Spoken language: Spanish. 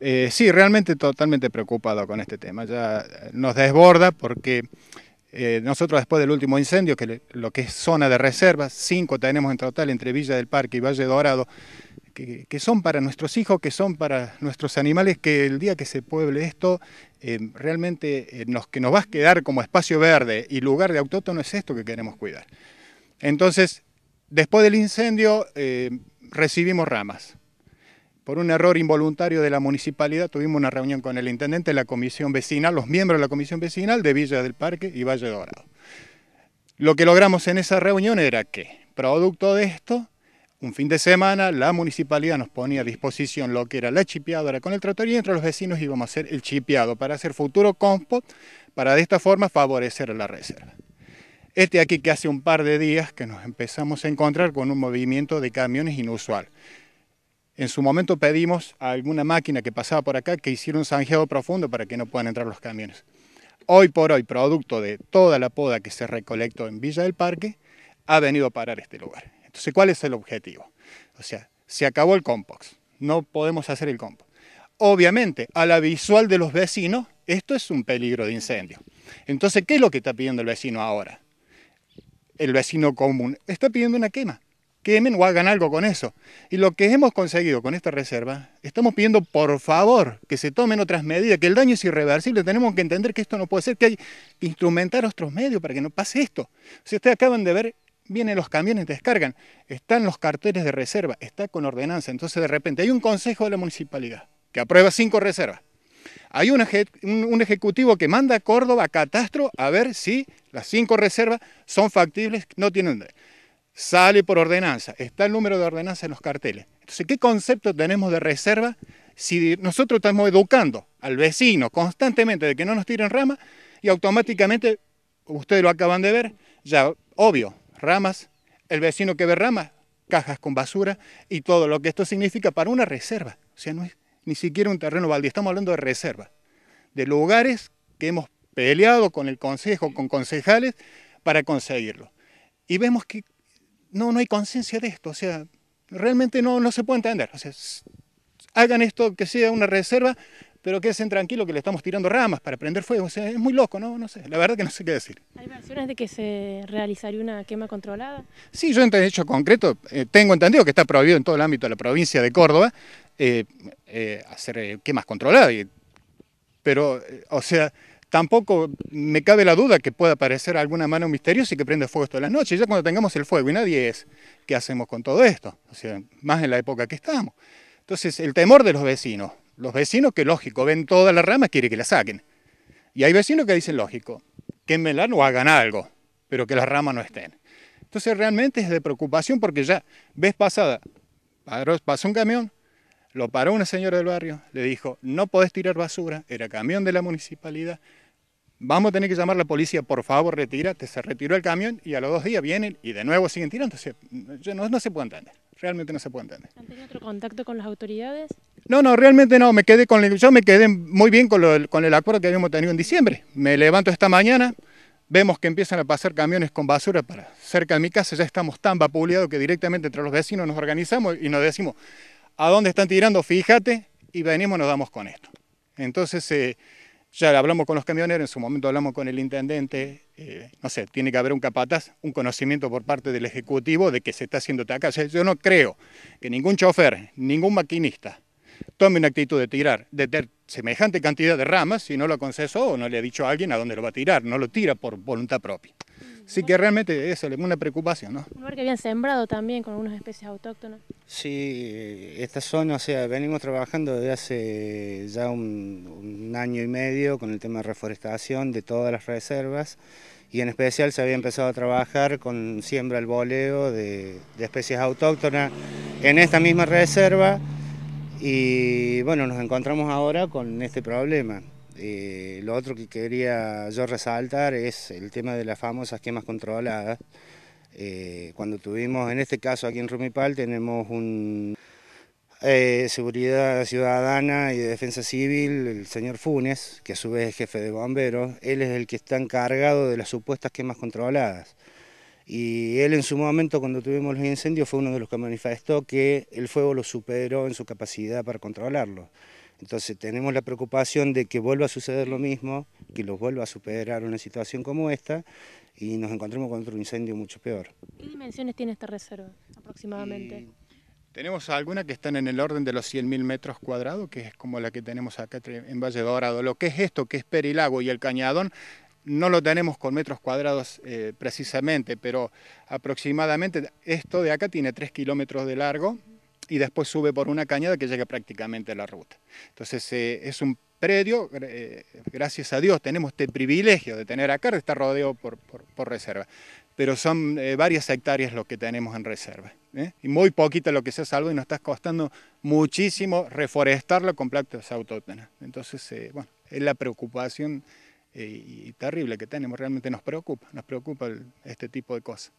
Eh, sí, realmente totalmente preocupado con este tema. Ya eh, nos desborda porque eh, nosotros después del último incendio, que lo que es zona de reserva, cinco tenemos en total entre Villa del Parque y Valle Dorado, que, son para nuestros hijos, que son para nuestros animales, que el día que se pueble esto, realmente nos, que nos va a quedar como espacio verde y lugar de autóctono es esto que queremos cuidar. Entonces, después del incendio recibimos ramas por un error involuntario de la municipalidad, tuvimos una reunión con el intendente, de la comisión vecinal, los miembros de la comisión vecinal de Villa del Parque y Valle Dorado. Lo que logramos en esa reunión era que, producto de esto, un fin de semana la municipalidad nos ponía a disposición lo que era la chipeadora con el tractor y entre los vecinos íbamos a hacer el chipeado para hacer futuro compost, para de esta forma favorecer la reserva. Este aquí que hace un par de días que nos empezamos a encontrar con un movimiento de camiones inusual. En su momento pedimos a alguna máquina que pasaba por acá que hiciera un zanjeado profundo para que no puedan entrar los camiones. Hoy por hoy, producto de toda la poda que se recolectó en Villa del Parque, ha venido a parar este lugar. Entonces, ¿cuál es el objetivo? O sea, se acabó el compost, no podemos hacer el compost. Obviamente, a la visual de los vecinos, esto es un peligro de incendio. Entonces, ¿qué es lo que está pidiendo el vecino ahora? El vecino común está pidiendo una quema o hagan algo con eso. Y lo que hemos conseguido con esta reserva, estamos pidiendo por favor que se tomen otras medidas, que el daño es irreversible, tenemos que entender que esto no puede ser, que hay que instrumentar otros medios para que no pase esto. Si ustedes acaban de ver, vienen los camiones, descargan, están los carteles de reserva, está con ordenanza, entonces de repente hay un consejo de la municipalidad que aprueba cinco reservas. Hay un, un, ejecutivo que manda a Córdoba a Catastro a ver si las cinco reservas son factibles, no tienen sale por ordenanza, está el número de ordenanza en los carteles. Entonces, ¿qué concepto tenemos de reserva si nosotros estamos educando al vecino constantemente de que no nos tiren ramas y automáticamente, ustedes lo acaban de ver, ya obvio, ramas, el vecino que ve ramas, cajas con basura y todo lo que esto significa para una reserva. O sea, no es ni siquiera un terreno baldío, estamos hablando de reserva, de lugares que hemos peleado con el consejo, con concejales, para conseguirlo. Y vemos que no, no hay conciencia de esto, o sea, realmente no, no se puede entender. O sea, hagan esto que sea una reserva, pero que quédense tranquilos que le estamos tirando ramas para prender fuego. O sea, es muy loco, ¿no? No sé, la verdad que no sé qué decir. ¿Hay versiones de que se realizaría una quema controlada? Sí, yo en hecho concreto eh, tengo entendido que está prohibido en todo el ámbito de la provincia de Córdoba eh, eh, hacer quemas controladas. pero, o sea, tampoco me cabe la duda que pueda aparecer alguna mano misteriosa y que prenda fuego de la noche, Ya cuando tengamos el fuego y nadie es, ¿qué hacemos con todo esto? O sea, más en la época que estamos. Entonces, el temor de los vecinos. Los vecinos que, lógico, ven toda la rama, quiere que la saquen. Y hay vecinos que dicen, lógico, que en o hagan algo, pero que las ramas no estén. Entonces, realmente es de preocupación porque ya, ves pasada, pasó un camión, lo paró una señora del barrio, le dijo, no podés tirar basura, era camión de la municipalidad, vamos a tener que llamar a la policía, por favor, retírate. Se retiró el camión y a los dos días vienen y de nuevo siguen tirando. Entonces, no, no se puede entender, realmente no se puede entender. ¿Han tenido otro contacto con las autoridades? No, no, realmente no, me quedé con yo me quedé muy bien con, con el acuerdo que habíamos tenido en diciembre. Me levanto esta mañana, vemos que empiezan a pasar camiones con basura para cerca de mi casa, ya estamos tan vapuleados que directamente entre los vecinos nos organizamos y nos decimos, ¿a dónde están tirando? Fíjate, y venimos nos damos con esto. Entonces, eh, ya hablamos con los camioneros, en su momento hablamos con el intendente, eh, no sé, tiene que haber un capataz, un conocimiento por parte del Ejecutivo de que se está haciendo taca. yo no creo que ningún chofer, ningún maquinista, tome una actitud de tirar, de tener semejante cantidad de ramas si no lo conceso o no le ha dicho a alguien a dónde lo va a tirar, no lo tira por voluntad propia. Sí que realmente eso, una preocupación, ¿no? Un lugar que habían sembrado también con algunas especies autóctonas. Sí, esta zona, o sea, venimos trabajando desde hace ya un, año y medio con el tema de reforestación de todas las reservas y en especial se había empezado a trabajar con siembra al boleo de, de, especies autóctonas en esta misma reserva y bueno, nos encontramos ahora con este problema. Eh, lo otro que quería yo resaltar es el tema de las famosas quemas controladas. Eh, cuando tuvimos, en este caso aquí en Rumipal, tenemos un eh, seguridad ciudadana y de defensa civil, el señor Funes, que a su vez es jefe de bomberos, él es el que está encargado de las supuestas quemas controladas. Y él en su momento, cuando tuvimos los incendios, fue uno de los que manifestó que el fuego lo superó en su capacidad para controlarlo. Entonces tenemos la preocupación de que vuelva a suceder lo mismo, que los vuelva a superar una situación como esta y nos encontremos con otro incendio mucho peor. ¿Qué dimensiones tiene esta reserva aproximadamente? tenemos algunas que están en el orden de los 100.000 metros cuadrados, que es como la que tenemos acá en Valle Dorado. Lo que es esto, que es Perilago y el Cañadón, no lo tenemos con metros cuadrados eh, precisamente, pero aproximadamente esto de acá tiene 3 kilómetros de largo y después sube por una cañada que llega prácticamente a la ruta. Entonces eh, es un predio, eh, gracias a Dios tenemos este privilegio de tener acá, estar rodeado por, por, reserva, pero son eh, varias hectáreas lo que tenemos en reserva, y muy poquita lo que se ha salvado y nos está costando muchísimo reforestarlo con plantas autóctonas. Entonces, bueno, es la preocupación y terrible que tenemos, realmente nos preocupa, nos preocupa este tipo de cosas.